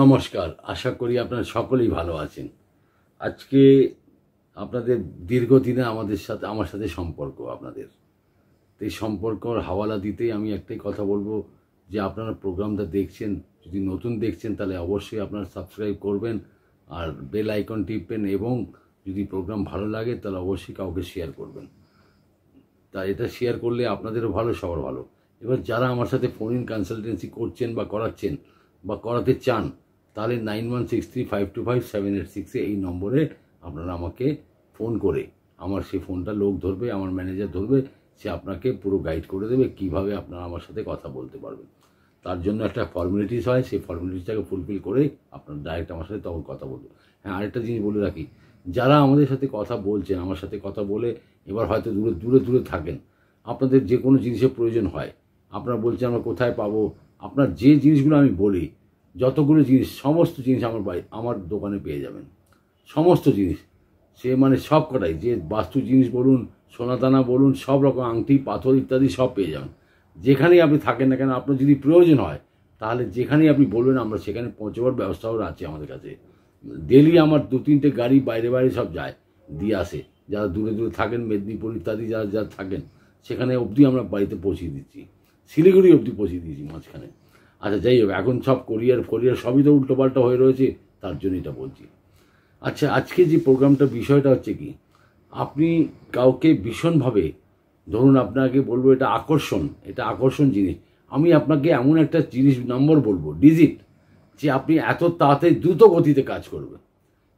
নমস্কার আশা করি আপনারা সকলেই ভালো আছেন আজকে আপনাদের দীর্ঘদিনে আমাদের সাথে আমার সাথে সম্পর্ক আপনাদের তো এই সম্পর্কর হাওয়ালা দিতেই আমি একটাই কথা বলবো যে আপনারা প্রোগ্রামটা দেখছেন যদি নতুন দেখছেন তাহলে অবশ্যই আপনারা সাবস্ক্রাইব করবেন আর বেল আইকন টিপবেন এবং যদি প্রোগ্রাম ভালো লাগে তাহলে অবশ্যই কাউকে শেয়ার করবেন তা এটা শেয়ার করলে আপনাদেরও ভালো সবার ভালো এবার যারা আমার সাথে ফোন ইন কনসালটেন্সি করছেন বা করাচ্ছেন বা করাতে চান তাহলে nine one six three five two five seven eight সিক্সে এই নম্বরে আপনারা আমাকে ফোন করে আমার সেই ফোনটা লোক ধরবে আমার ম্যানেজার ধরবে সে আপনাকে পুরো গাইড করে দেবে কিভাবে আপনারা আমার সাথে কথা বলতে পারবেন তার জন্য একটা ফর্মালিটিস হয় সেই ফর্মালিটিসটাকে ফুলফিল করে আপনার ডাইরেক্ট আমার সাথে তখন কথা বলবো হ্যাঁ আরেকটা জিনিস বলে রাখি যারা আমাদের সাথে কথা বলছেন আমার সাথে কথা বলে এবার হয়তো দূরে দূরে দূরে থাকেন আপনাদের যে কোনো জিনিসের প্রয়োজন হয় আপনারা বলছেন আমরা কোথায় পাবো আপনার যে জিনিসগুলো আমি বলি যতগুলো জিনিস সমস্ত জিনিস আমার বাড়ি আমার দোকানে পেয়ে যাবেন সমস্ত জিনিস সে মানে সব কটাই যে বাস্তু জিনিস বলুন সোনাদানা বলুন সব রকম আংটি পাথর ইত্যাদি সব পেয়ে যাবেন যেখানেই আপনি থাকেন না কেন আপনার যদি প্রয়োজন হয় তাহলে যেখানেই আপনি বলবেন আমরা সেখানে পৌঁছবার ব্যবস্থাও আছে আমাদের কাছে ডেলি আমার দু তিনটে গাড়ি বাইরে বাইরে সব যায় দিয়ে আসে যারা দূরে দূরে থাকেন মেদিনীপুর ইত্যাদি যারা যারা থাকেন সেখানে অবধি আমরা বাড়িতে পৌঁছে দিচ্ছি শিলিগুড়ি অবধি পৌঁছে দিয়েছি মাঝখানে আচ্ছা যাই হোক এখন সব কোরিয়ার কোরিয়ার সবই তো উল্টোপাল্টা হয়ে রয়েছে তার জন্য এটা বলছি আচ্ছা আজকে যে প্রোগ্রামটা বিষয়টা হচ্ছে কি আপনি কাউকে ভীষণভাবে ধরুন আপনাকে বলবো এটা আকর্ষণ এটা আকর্ষণ জিনিস আমি আপনাকে এমন একটা জিনিস নম্বর বলবো ডিজিট যে আপনি এত তাড়াতাড়ি দ্রুত গতিতে কাজ করবে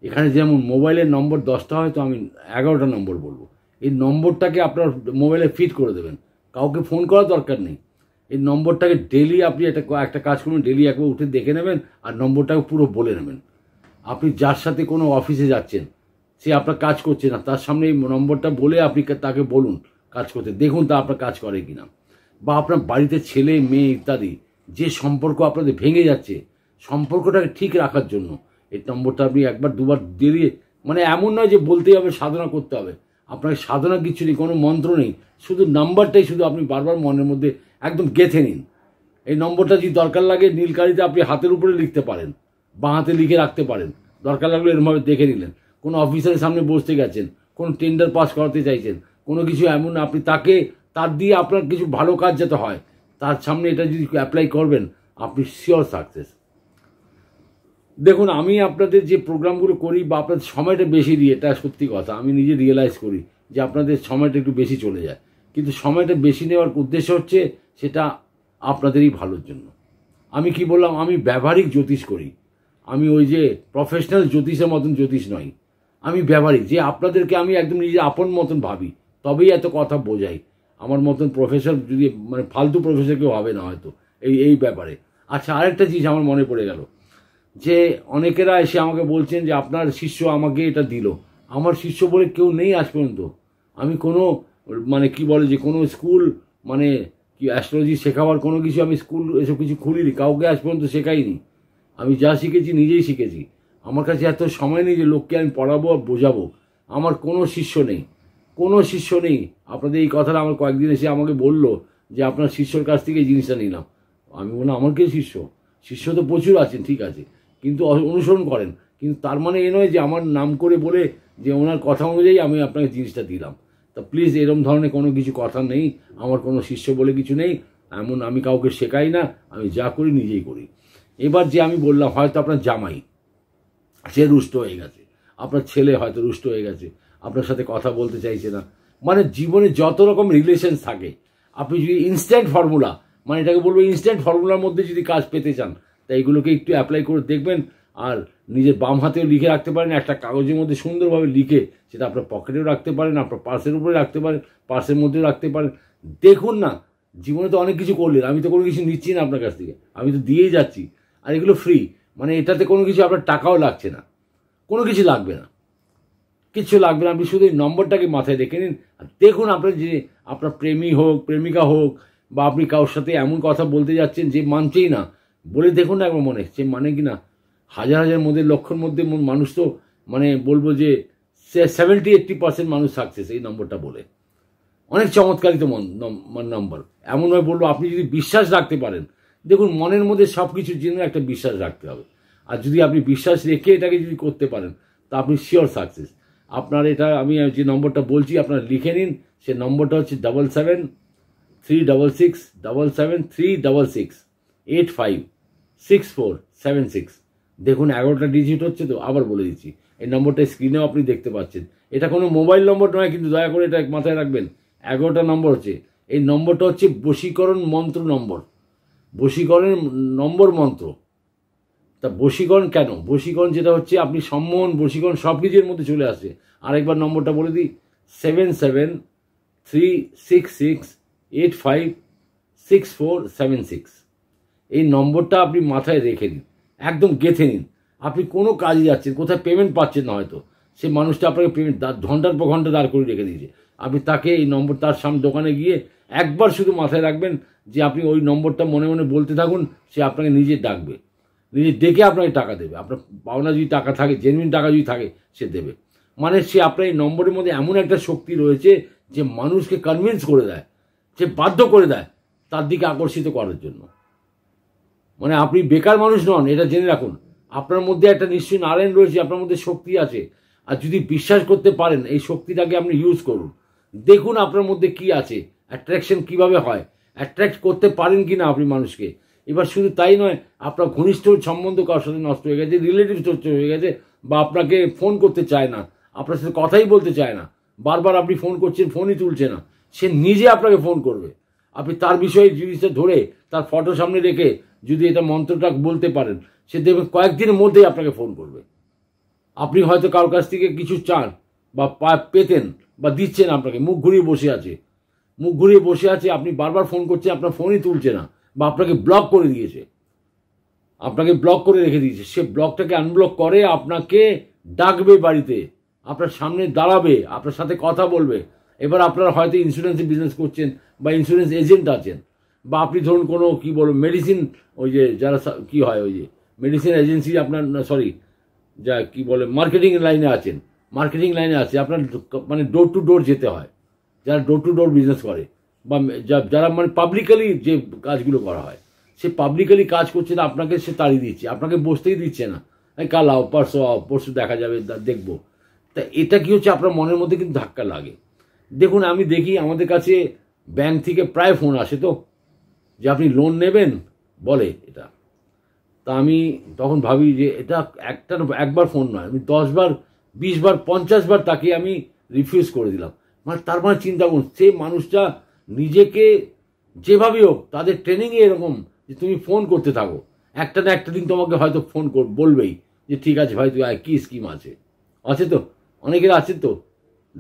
এখানে যেমন মোবাইলের নম্বর দশটা হয় তো আমি এগারোটা নম্বর বলবো এই নম্বরটাকে আপনার মোবাইলে ফিট করে দেবেন কাউকে ফোন করার দরকার নেই এই নম্বরটাকে ডেলি আপনি একটা একটা কাজ করুন ডেলি একবার উঠে দেখে নেবেন আর নম্বরটাকে পুরো বলে নেবেন আপনি যার সাথে কোনো অফিসে যাচ্ছেন সে আপনার কাজ করছে না তার সামনে এই নম্বরটা বলে আপনি তাকে বলুন কাজ করতে দেখুন তা আপনার কাজ করে কি না বা আপনার বাড়িতে ছেলে মেয়ে ইত্যাদি যে সম্পর্ক আপনাদের ভেঙে যাচ্ছে সম্পর্কটাকে ঠিক রাখার জন্য এই নম্বরটা আপনি একবার দুবার দেরিয়ে মানে এমন নয় যে বলতেই হবে সাধনা করতে হবে আপনার সাধনা কিছু নেই কোনো মন্ত্র নেই শুধু নাম্বারটাই শুধু আপনি বারবার মনের মধ্যে একদম গেঁথে নিন এই নম্বরটা যদি দরকার লাগে নীলকারিতে আপনি হাতের উপরে লিখতে পারেন বাঁ হাতে লিখে রাখতে পারেন দরকার লাগলে এরমভাবে দেখে নিলেন কোনো অফিসারের সামনে বসতে গেছেন কোনো টেন্ডার পাস করাতে চাইছেন কোনো কিছু এমন আপনি তাকে তার দিয়ে আপনার কিছু ভালো কাজ যাতে হয় তার সামনে এটা যদি অ্যাপ্লাই করবেন আপনি শিওর সাকসেস দেখুন আমি আপনাদের যে প্রোগ্রামগুলো করি বা আপনাদের সময়টা বেশি দিই এটা সত্যি কথা আমি নিজে রিয়েলাইজ করি যে আপনাদের সময়টা একটু বেশি চলে যায় কিন্তু সময়টা বেশি নেওয়ার উদ্দেশ্য হচ্ছে সেটা আপনাদেরই ভালোর জন্য আমি কি বললাম আমি ব্যবহারিক জ্যোতিষ করি আমি ওই যে প্রফেশনাল জ্যোতিষের মতন জ্যোতিষ নই আমি ব্যবহারিক যে আপনাদেরকে আমি একদম নিজের আপন মতন ভাবি তবেই এত কথা বোঝাই আমার মতন প্রফেসর যদি মানে ফালতু প্রফেসর কেউ হবে না হয়তো এই এই ব্যাপারে আচ্ছা আরেকটা জিনিস আমার মনে পড়ে গেল যে অনেকেরা এসে আমাকে বলছেন যে আপনার শিষ্য আমাকে এটা দিল আমার শিষ্য বলে কেউ নেই আজ পর্যন্ত আমি কোনো মানে কি বলে যে কোনো স্কুল মানে কি অ্যাস্ট্রোলজি শেখাবার কোনো কিছু আমি স্কুল এসব কিছু খুলিনি কাউকে আজ পর্যন্ত শেখাইনি আমি যা শিখেছি নিজেই শিখেছি আমার কাছে এত সময় নেই যে লোককে আমি পড়াবো আর বোঝাবো আমার কোনো শিষ্য নেই কোনো শিষ্য নেই আপনাদের এই কথাটা আমার কয়েকদিন এসে আমাকে বলল যে আপনার শিষ্যর কাছ থেকে এই জিনিসটা নিলাম আমি বললাম আমার কে শিষ্য শিষ্য তো প্রচুর আছেন ঠিক আছে কিন্তু অনুসরণ করেন কিন্তু তার মানে এ নয় যে আমার নাম করে বলে যে ওনার কথা অনুযায়ী আমি আপনাকে জিনিসটা দিলাম তা প্লিজ এরম ধরনের কোনো কিছু কথা নেই আমার কোনো শিষ্য বলে কিছু নেই এমন আমি কাউকে শেখাই না আমি যা করি নিজেই করি এবার যে আমি বললাম হয়তো আপনার জামাই সে রুষ্ট হয়ে গেছে আপনার ছেলে হয়তো রুষ্ট হয়ে গেছে আপনার সাথে কথা বলতে চাইছে না মানে জীবনে যত রকম রিলেশন থাকে আপনি যদি ইনস্ট্যান্ট ফর্মুলা মানে এটাকে বলবো ইনস্ট্যান্ট ফর্মুলার মধ্যে যদি কাজ পেতে চান তাই এগুলোকে একটু অ্যাপ্লাই করে দেখবেন আর নিজের বাম হাতেও লিখে রাখতে পারেন একটা কাগজের মধ্যে সুন্দরভাবে লিখে সেটা আপনার পকেটেও রাখতে পারেন আপনার পার্সের উপরে রাখতে পারেন পার্সের মধ্যেও রাখতে পারেন দেখুন না জীবনে তো অনেক কিছু করলেন আমি তো কোনো কিছু নিচ্ছি না আপনার কাছ থেকে আমি তো দিয়েই যাচ্ছি আর এগুলো ফ্রি মানে এটাতে কোনো কিছু আপনার টাকাও লাগছে না কোনো কিছু লাগবে না কিছু লাগবে না আপনি শুধু এই নম্বরটাকে মাথায় রেখে নিন আর দেখুন আপনার যে আপনার প্রেমী হোক প্রেমিকা হোক বা আপনি কারোর সাথে এমন কথা বলতে যাচ্ছেন যে মানছেই না বলে দেখুন না একবার মনে সে মানে কি না হাজার হাজার মধ্যে লক্ষর মধ্যে মানুষ তো মানে বলবো যে সেভেন্টি এইট্টি পার্সেন্ট মানুষ সাকসেস এই নম্বরটা বলে অনেক চমৎকারিত নম্বর এমনভাবে বলবো আপনি যদি বিশ্বাস রাখতে পারেন দেখুন মনের মধ্যে সব কিছুর জন্য একটা বিশ্বাস রাখতে হবে আর যদি আপনি বিশ্বাস রেখে এটাকে যদি করতে পারেন তা আপনি শিওর সাকসেস আপনার এটা আমি যে নম্বরটা বলছি আপনার লিখে নিন সে নম্বরটা হচ্ছে double seven three double six double seven three double six eight five six four seven six দেখুন এগারোটা ডিজিট হচ্ছে তো আবার বলে দিচ্ছি এই নম্বরটা স্ক্রিনেও আপনি দেখতে পাচ্ছেন এটা কোনো মোবাইল নম্বর নয় কিন্তু দয়া করে এটা মাথায় রাখবেন এগারোটা নম্বর হচ্ছে এই নম্বরটা হচ্ছে বশীকরণ মন্ত্র নম্বর বশীকরণের নম্বর মন্ত্র তা বশীকরণ কেন বশীকরণ যেটা হচ্ছে আপনি সম্মোহন বশীকরণ সব কিছুর মধ্যে চলে আসে আরেকবার নম্বরটা বলে দিই seven seven three six six eight five six four seven six এই নম্বরটা আপনি মাথায় রেখে নিন একদম গেঁথে নিন আপনি কোনো কাজে যাচ্ছেন কোথায় পেমেন্ট পাচ্ছেন না হয়তো সে মানুষটা আপনাকে পেমেন্ট ঘন্টার পর ঘন্টা দাঁড় করে রেখে দিয়েছে আপনি তাকে এই নম্বর তার সামনে দোকানে গিয়ে একবার শুধু মাথায় রাখবেন যে আপনি ওই নম্বরটা মনে মনে বলতে থাকুন সে আপনাকে নিজে ডাকবে নিজে ডেকে আপনাকে টাকা দেবে আপনার পাওনা যদি টাকা থাকে জেনুইন টাকা যদি থাকে সে দেবে মানে সে আপনার এই নম্বরের মধ্যে এমন একটা শক্তি রয়েছে যে মানুষকে কনভিন্স করে দেয় সে বাধ্য করে দেয় তার দিকে আকর্ষিত করার জন্য মানে আপনি বেকার মানুষ নন এটা জেনে রাখুন আপনার মধ্যে একটা নিশ্চয়ই নারায়ণ রয়েছে আপনার মধ্যে শক্তি আছে আর যদি বিশ্বাস করতে পারেন এই শক্তিটাকে আপনি ইউজ করুন দেখুন আপনার মধ্যে কি আছে অ্যাট্রাকশন কিভাবে হয় অ্যাট্রাক্ট করতে পারেন কি না আপনি মানুষকে এবার শুধু তাই নয় আপনার ঘনিষ্ঠ সম্বন্ধ কারোর সাথে নষ্ট হয়ে গেছে রিলেটিভ নষ্ট হয়ে গেছে বা আপনাকে ফোন করতে চায় না আপনার সাথে কথাই বলতে চায় না বারবার আপনি ফোন করছেন ফোনই তুলছে না সে নিজে আপনাকে ফোন করবে আপনি তার বিষয়ে জিনিসটা ধরে তার ফটো সামনে রেখে যদি এটা মন্ত্রটা বলতে পারেন সে দেখবেন কয়েকদিনের মধ্যেই আপনাকে ফোন করবে আপনি হয়তো কারোর কাছ থেকে কিছু চান বা পেতেন বা দিচ্ছেন আপনাকে মুখ ঘুরিয়ে বসে আছে মুখ ঘুরিয়ে বসে আছে আপনি বারবার ফোন করছেন আপনার ফোনই তুলছে না বা আপনাকে ব্লক করে দিয়েছে আপনাকে ব্লক করে রেখে দিয়েছে সে ব্লকটাকে আনব্লক করে আপনাকে ডাকবে বাড়িতে আপনার সামনে দাঁড়াবে আপনার সাথে কথা বলবে এবার আপনারা হয়তো ইন্স্যুরেন্সে বিজনেস করছেন বা ইন্স্যুরেন্স এজেন্ট আছেন বা আপনি ধরুন কোনো কী বলুন মেডিসিন ওই যে যারা কি হয় ওই যে মেডিসিন এজেন্সি আপনার সরি যা কি বলে মার্কেটিং লাইনে আছেন মার্কেটিং লাইনে আছে আপনার মানে ডোর টু ডোর যেতে হয় যারা ডোর টু ডোর বিজনেস করে বা যারা মানে পাবলিকালি যে কাজগুলো করা হয় সে পাবলিকালি কাজ করছে না আপনাকে সে তাড়িয়ে দিচ্ছে আপনাকে বসতেই দিচ্ছে না কাল আও পরশু আও পরশু দেখা যাবে দেখবো তা এটা কি হচ্ছে আপনার মনের মধ্যে কিন্তু ধাক্কা লাগে দেখুন আমি দেখি আমাদের কাছে ব্যাংক থেকে প্রায় ফোন আসে তো যে আপনি লোন নেবেন বলে এটা তা আমি তখন ভাবি যে এটা একটা একবার ফোন নয় আমি দশবার বিশবার পঞ্চাশবার তাকে আমি রিফিউজ করে দিলাম মানে তার মানে চিন্তা করুন সে মানুষটা নিজেকে যেভাবে হোক তাদের ট্রেনিংয়ে এরকম যে তুমি ফোন করতে থাকো একটা না একটা দিন তোমাকে হয়তো ফোন কর বলবেই যে ঠিক আছে ভাই তুই কী স্কিম আছে আছে তো অনেকের আছে তো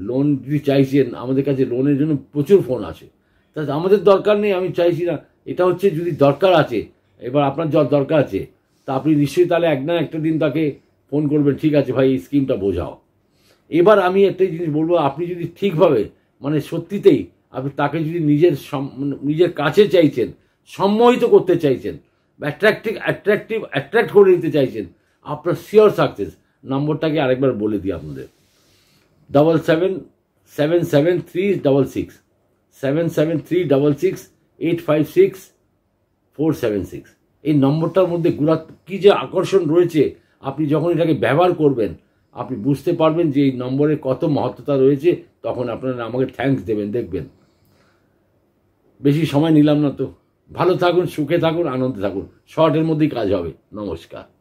লোন যদি চাইছেন আমাদের কাছে লোনের জন্য প্রচুর ফোন আছে তা আমাদের দরকার নেই আমি চাইছি না এটা হচ্ছে যদি দরকার আছে এবার আপনার যত দরকার আছে তা আপনি নিশ্চয়ই তাহলে এক না একটা দিন তাকে ফোন করবেন ঠিক আছে ভাই এই স্কিমটা বোঝাও এবার আমি একটাই জিনিস বলবো আপনি যদি ঠিকভাবে মানে সত্যিতেই আপনি তাকে যদি নিজের মানে নিজের কাছে চাইছেন সম্মোহিত করতে চাইছেন অ্যাট্রাক্টিভ অ্যাট্রাক্টিভ অ্যাট্রাক্ট করে নিতে চাইছেন আপনার শিওর সাকসেস নম্বরটাকে আরেকবার বলে দিই আপনাদের double seven seven seven three double six seven seven three double six eight five six four seven six এই নম্বরটার মধ্যে গুড়া কী যে আকর্ষণ রয়েছে আপনি যখন এটাকে ব্যবহার করবেন আপনি বুঝতে পারবেন যে এই নম্বরের কত মহত্বতা রয়েছে তখন আপনারা আমাকে থ্যাংকস দেবেন দেখবেন বেশি সময় নিলাম না তো ভালো থাকুন সুখে থাকুন আনন্দে থাকুন শর্টের মধ্যেই কাজ হবে নমস্কার